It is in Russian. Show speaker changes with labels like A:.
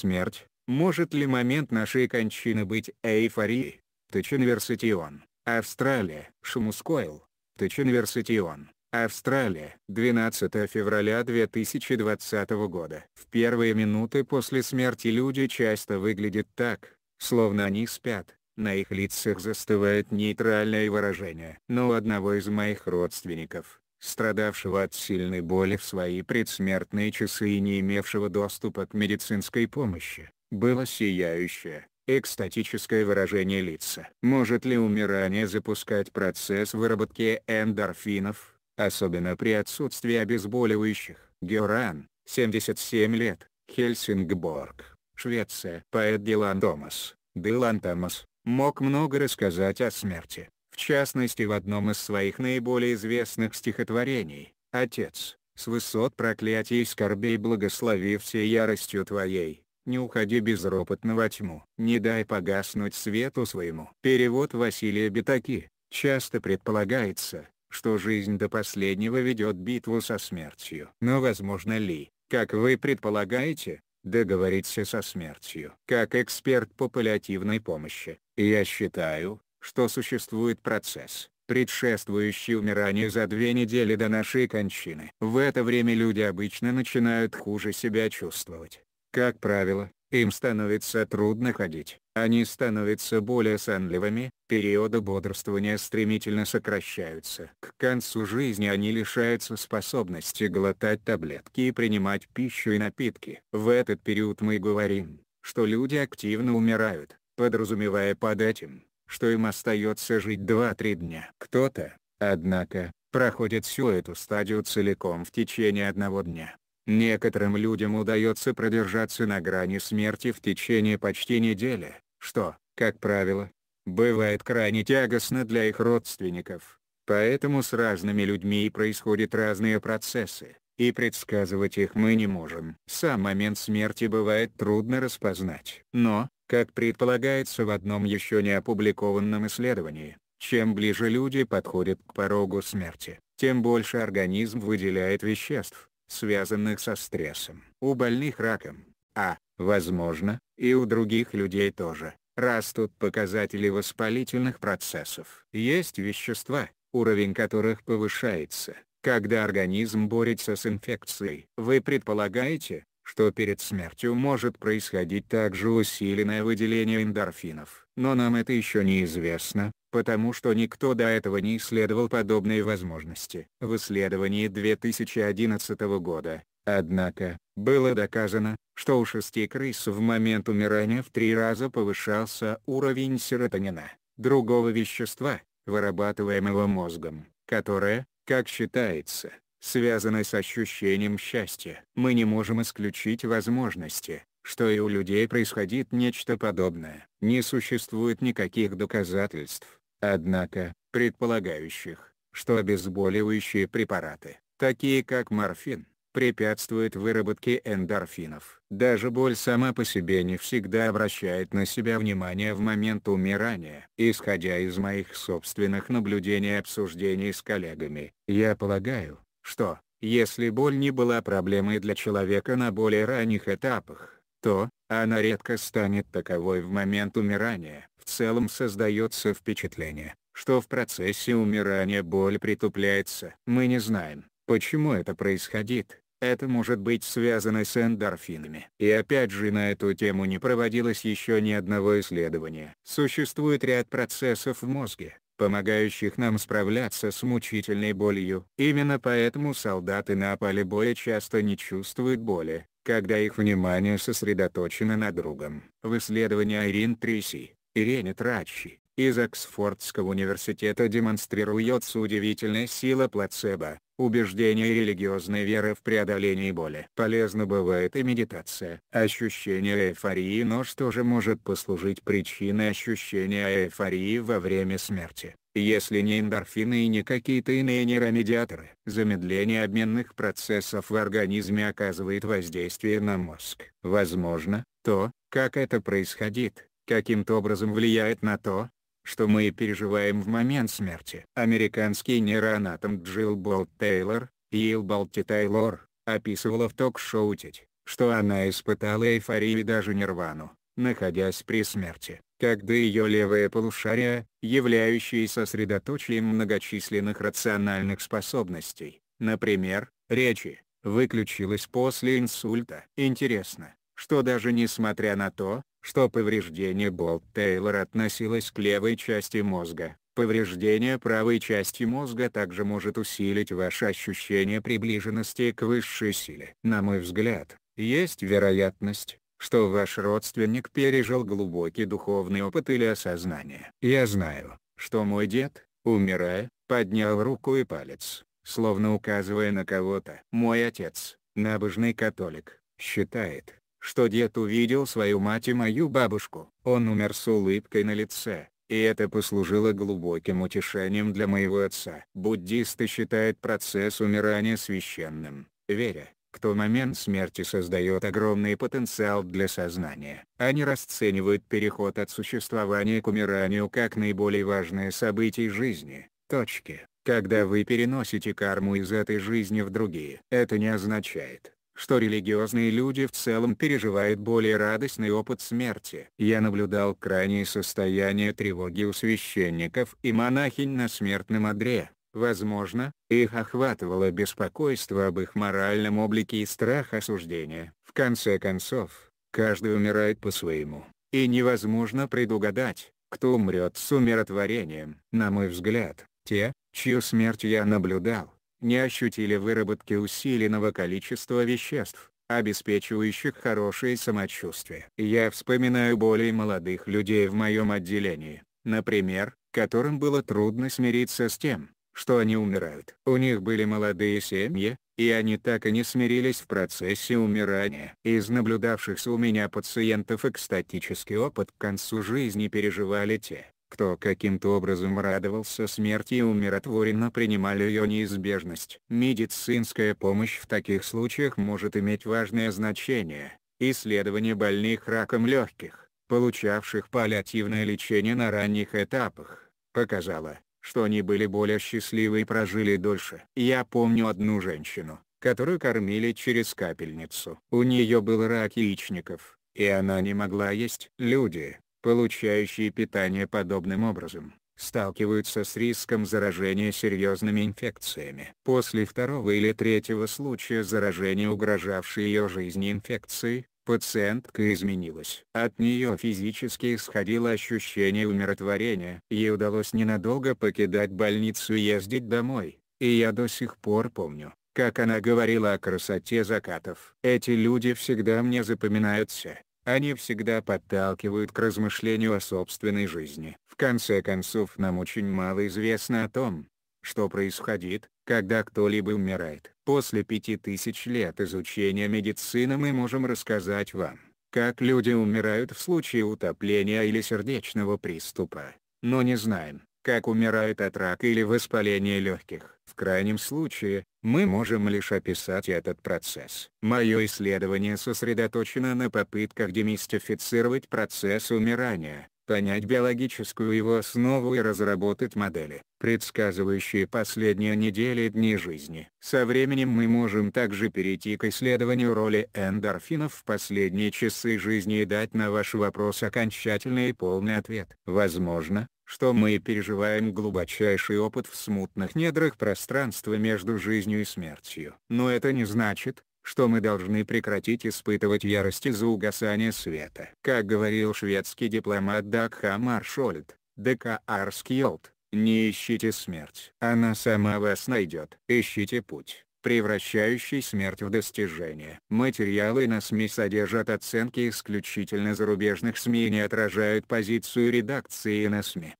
A: смерть, может ли момент нашей кончины быть эйфорией? Тычинверситион, Австралия, Шумускойл. Тычинверситион, Австралия, 12 февраля 2020 года. В первые минуты после смерти люди часто выглядят так, словно они спят, на их лицах застывает нейтральное выражение. Но у одного из моих родственников, страдавшего от сильной боли в свои предсмертные часы и не имевшего доступа к медицинской помощи, было сияющее, экстатическое выражение лица. Может ли умирание запускать процесс выработки эндорфинов, особенно при отсутствии обезболивающих? Геран, 77 лет, Хельсингборг, Швеция. Поэт Дилан Томас, Дилан Томас, мог много рассказать о смерти. В частности в одном из своих наиболее известных стихотворений, «Отец, с высот проклятий и скорбей благослови всей яростью Твоей, не уходи безропотно во тьму, не дай погаснуть свету своему». Перевод Василия Битаки. Часто предполагается, что жизнь до последнего ведет битву со смертью. Но возможно ли, как вы предполагаете, договориться со смертью? Как эксперт по паллиативной помощи, я считаю, что существует процесс, предшествующий умиранию за две недели до нашей кончины. В это время люди обычно начинают хуже себя чувствовать. Как правило, им становится трудно ходить, они становятся более сонливыми, периоды бодрствования стремительно сокращаются. К концу жизни они лишаются способности глотать таблетки и принимать пищу и напитки. В этот период мы говорим, что люди активно умирают, подразумевая под этим, что им остается жить два-три дня. Кто-то, однако, проходит всю эту стадию целиком в течение одного дня. Некоторым людям удается продержаться на грани смерти в течение почти недели, что, как правило, бывает крайне тягостно для их родственников. Поэтому с разными людьми происходят разные процессы, и предсказывать их мы не можем. Сам момент смерти бывает трудно распознать. Но, как предполагается в одном еще не опубликованном исследовании, чем ближе люди подходят к порогу смерти, тем больше организм выделяет веществ, связанных со стрессом. У больных раком, а, возможно, и у других людей тоже, растут показатели воспалительных процессов. Есть вещества, уровень которых повышается, когда организм борется с инфекцией. Вы предполагаете, что перед смертью может происходить также усиленное выделение эндорфинов. Но нам это еще неизвестно, потому что никто до этого не исследовал подобные возможности. В исследовании 2011 года, однако, было доказано, что у шести крыс в момент умирания в три раза повышался уровень серотонина, другого вещества, вырабатываемого мозгом, которое, как считается, Связанной с ощущением счастья. Мы не можем исключить возможности, что и у людей происходит нечто подобное. Не существует никаких доказательств, однако, предполагающих, что обезболивающие препараты, такие как морфин, препятствуют выработке эндорфинов. Даже боль сама по себе не всегда обращает на себя внимание в момент умирания. Исходя из моих собственных наблюдений и обсуждений с коллегами, я полагаю, что, если боль не была проблемой для человека на более ранних этапах, то, она редко станет таковой в момент умирания. В целом создается впечатление, что в процессе умирания боль притупляется. Мы не знаем, почему это происходит, это может быть связано с эндорфинами. И опять же на эту тему не проводилось еще ни одного исследования. Существует ряд процессов в мозге, помогающих нам справляться с мучительной болью. Именно поэтому солдаты на поле боя часто не чувствуют боли, когда их внимание сосредоточено на другом. В исследовании Ирин Триси, Ирене Трачи, из Оксфордского университета демонстрируется удивительная сила плацебо, убеждения и религиозная вера в преодолении боли. Полезна бывает и медитация. Ощущение эйфории Но что же может послужить причиной ощущения эйфории во время смерти, если не эндорфины и не какие-то иные нейромедиаторы. Замедление обменных процессов в организме оказывает воздействие на мозг. Возможно, то, как это происходит, каким-то образом влияет на то, что мы переживаем в момент смерти. Американский нейроанатом Джилл Болт Тейлор, Йилл Болти Тейлор, описывала в ток-шоу «Тить», что она испытала эйфорию и даже нирвану, находясь при смерти, когда ее левое полушарие, являющееся сосредоточием многочисленных рациональных способностей, например, речи, выключилось после инсульта. Интересно, что даже несмотря на то, что повреждение Болт Тейлор относилось к левой части мозга. Повреждение правой части мозга также может усилить ваше ощущение приближенности к высшей силе. На мой взгляд, есть вероятность, что ваш родственник пережил глубокий духовный опыт или осознание. Я знаю, что мой дед, умирая, поднял руку и палец, словно указывая на кого-то. Мой отец, набожный католик, считает, что дед увидел свою мать и мою бабушку. Он умер с улыбкой на лице, и это послужило глубоким утешением для моего отца. Буддисты считают процесс умирания священным, веря, кто момент смерти создает огромный потенциал для сознания. Они расценивают переход от существования к умиранию как наиболее важное событие жизни, точки, когда вы переносите карму из этой жизни в другие. Это не означает, что религиозные люди в целом переживают более радостный опыт смерти. Я наблюдал крайние состояния тревоги у священников и монахинь на смертном одре. Возможно, их охватывало беспокойство об их моральном облике и страх осуждения. В конце концов, каждый умирает по-своему, и невозможно предугадать, кто умрет с умиротворением. На мой взгляд, те, чью смерть я наблюдал, не ощутили выработки усиленного количества веществ, обеспечивающих хорошее самочувствие. Я вспоминаю более молодых людей в моем отделении, например, которым было трудно смириться с тем, что они умирают. У них были молодые семьи, и они так и не смирились в процессе умирания. Из наблюдавшихся у меня пациентов экстатический опыт к концу жизни переживали те, кто каким-то образом радовался смерти и умиротворенно принимали ее неизбежность. Медицинская помощь в таких случаях может иметь важное значение. Исследование больных раком легких, получавших паллиативное лечение на ранних этапах, показало, что они были более счастливы и прожили дольше. Я помню одну женщину, которую кормили через капельницу. У нее был рак яичников, и она не могла есть. Люди, получающие питание подобным образом, сталкиваются с риском заражения серьезными инфекциями. После второго или третьего случая заражения угрожавшей ее жизни инфекцией пациентка изменилась. От нее физически исходило ощущение умиротворения. Ей удалось ненадолго покидать больницу и ездить домой, и я до сих пор помню, как она говорила о красоте закатов. Эти люди всегда мне запоминаются. Они всегда подталкивают к размышлению о собственной жизни. В конце концов нам очень мало известно о том, что происходит, когда кто-либо умирает. После пяти тысяч лет изучения медицины мы можем рассказать вам, как люди умирают в случае утопления или сердечного приступа, но не знаем, как умирает от рака или воспаления легких. В крайнем случае, мы можем лишь описать этот процесс. Мое исследование сосредоточено на попытках демистифицировать процесс умирания, понять биологическую его основу и разработать модели, предсказывающие последние недели и дни жизни. Со временем мы можем также перейти к исследованию роли эндорфинов в последние часы жизни и дать на ваш вопрос окончательный и полный ответ. Возможно, что мы переживаем глубочайший опыт в смутных недрах пространства между жизнью и смертью. Но это не значит, что мы должны прекратить испытывать ярость из-за угасания света. Как говорил шведский дипломат Дакха Маршольд, ДКР Скьолд, не ищите смерть. Она сама вас найдет. Ищите путь превращающий смерть в достижение. Материалы на СМИ содержат оценки исключительно зарубежных СМИ и не отражают позицию редакции на СМИ.